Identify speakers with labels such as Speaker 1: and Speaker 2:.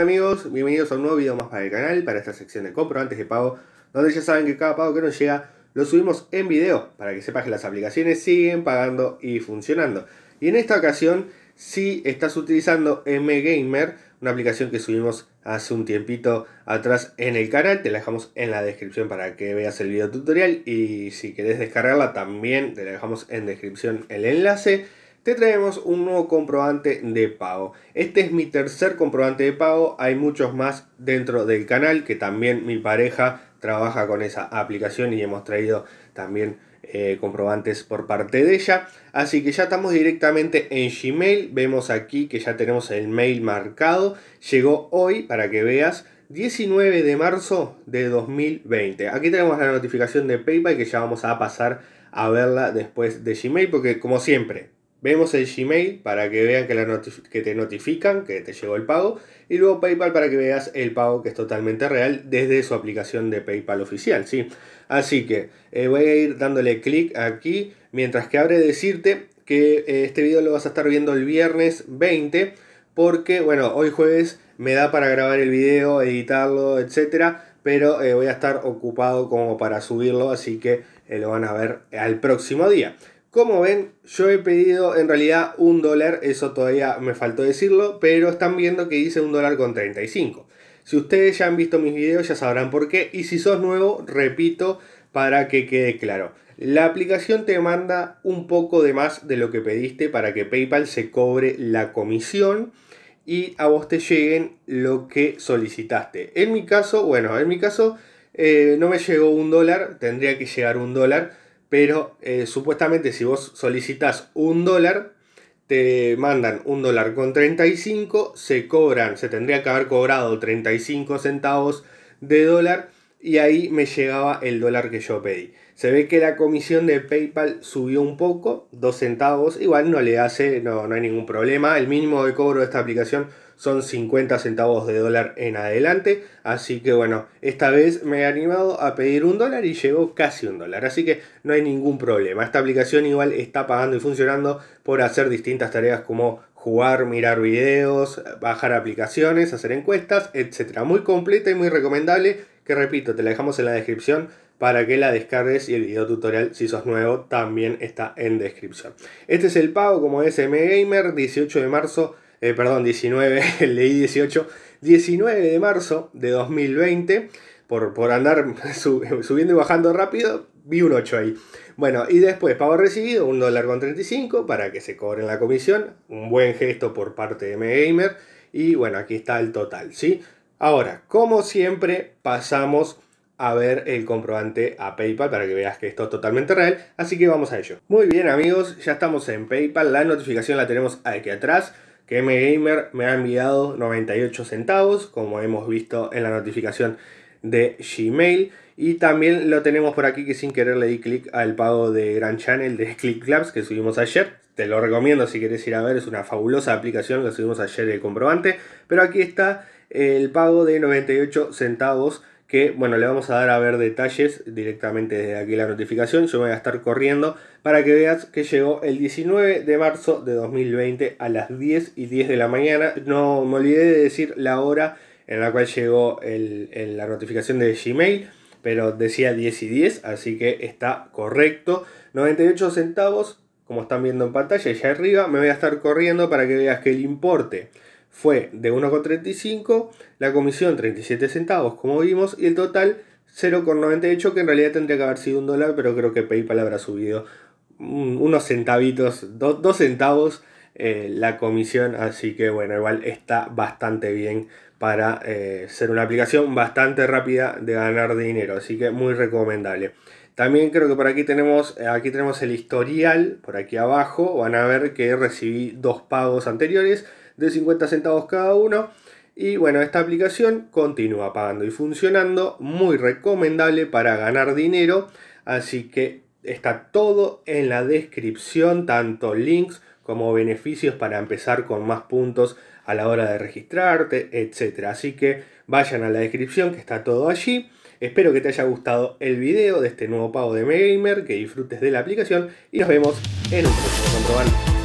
Speaker 1: amigos? Bienvenidos a un nuevo video más para el canal, para esta sección de antes de pago, donde ya saben que cada pago que nos llega lo subimos en video, para que sepas que las aplicaciones siguen pagando y funcionando. Y en esta ocasión, si estás utilizando mGamer, una aplicación que subimos hace un tiempito atrás en el canal, te la dejamos en la descripción para que veas el video tutorial y si querés descargarla también te la dejamos en descripción el enlace te traemos un nuevo comprobante de pago. Este es mi tercer comprobante de pago, hay muchos más dentro del canal que también mi pareja trabaja con esa aplicación y hemos traído también eh, comprobantes por parte de ella. Así que ya estamos directamente en Gmail, vemos aquí que ya tenemos el mail marcado, llegó hoy para que veas. 19 de marzo de 2020. Aquí tenemos la notificación de PayPal que ya vamos a pasar a verla después de Gmail porque como siempre Vemos el Gmail para que vean que, que, te notifican que te llegó el pago. Y luego PayPal para que veas el pago que es totalmente real desde su aplicación de PayPal oficial. ¿sí? Así que eh, voy a ir dándole clic aquí. Mientras que abre decirte que eh, este video lo vas a estar viendo el viernes 20. Porque bueno, hoy jueves me da para grabar el video, editarlo, etc. pero eh, voy a estar ocupado como para subirlo, así que lo van a ver al próximo día. Como ven, yo he pedido en realidad un dólar, eso todavía me faltó decirlo, pero están viendo que dice un dólar con 35. Si ustedes ya han visto mis videos ya sabrán por qué y si sos nuevo, repito para que quede claro. La aplicación te manda un poco de más de lo que pediste para que PayPal se cobre la comisión y a vos te lleguen lo que solicitaste. En mi caso, bueno, en mi caso eh, no me llegó un dólar, tendría que llegar un dólar pero eh, supuestamente si vos solicitas un dólar, te mandan un dólar con 35, se cobran, se tendría que haber cobrado 35 centavos de dólar y ahí me llegaba el dólar que yo pedí. Se ve que la comisión de PayPal subió un poco, 2 centavos, igual no le hace, no hay ningún problema. El mínimo de cobro de esta aplicación son 50 centavos de dólar en adelante. Así que bueno, esta vez me he animado a pedir un dólar y llegó casi un dólar. Así que no hay ningún problema. Esta aplicación igual está pagando y funcionando por hacer distintas tareas como jugar, mirar videos, bajar aplicaciones, hacer encuestas, etc. Muy completa y muy recomendable. Que repito, te la dejamos en la descripción para que la descargues y el video tutorial si sos nuevo también está en descripción. Este es el pago como SM Gamer, 18 de marzo eh, perdón, 19, leí 18, 19 de marzo de 2020, por, por andar subiendo y bajando rápido, vi un 8 ahí. Bueno, y después pago recibido, un dólar 35 para que se cobre la comisión, un buen gesto por parte de MGamer, y bueno, aquí está el total, ¿sí? Ahora, como siempre, pasamos a ver el comprobante a PayPal para que veas que esto es totalmente real, así que vamos a ello. Muy bien amigos, ya estamos en PayPal, la notificación la tenemos aquí atrás, que MGamer me ha enviado 98 centavos, como hemos visto en la notificación de Gmail. Y también lo tenemos por aquí que sin querer le di clic al pago de Grand Channel de Click que subimos ayer. Te lo recomiendo si quieres ir a ver, es una fabulosa aplicación, que subimos ayer el comprobante. Pero aquí está el pago de 98 centavos que bueno, le vamos a dar a ver detalles directamente desde aquí la notificación, yo voy a estar corriendo para que veas que llegó el 19 de marzo de 2020 a las 10 y 10 de la mañana, no me olvidé de decir la hora en la cual llegó el, la notificación de Gmail, pero decía 10 y 10, así que está correcto, 98 centavos, como están viendo en pantalla, allá arriba, me voy a estar corriendo para que veas que el importe fue de 1,35, la comisión 37 centavos, como vimos, y el total 0,98, que en realidad tendría que haber sido un dólar, pero creo que PayPal habrá subido unos centavitos, dos centavos eh, la comisión, así que bueno, igual está bastante bien para eh, ser una aplicación bastante rápida de ganar dinero, así que muy recomendable. También creo que por aquí tenemos, eh, aquí tenemos el historial, por aquí abajo, van a ver que recibí dos pagos anteriores, de 50 centavos cada uno. Y bueno, esta aplicación continúa pagando y funcionando, muy recomendable para ganar dinero, así que está todo en la descripción, tanto links como beneficios para empezar con más puntos a la hora de registrarte, etc. Así que vayan a la descripción que está todo allí. Espero que te haya gustado el video de este nuevo pago de Megamer, que disfrutes de la aplicación y nos vemos en un próximo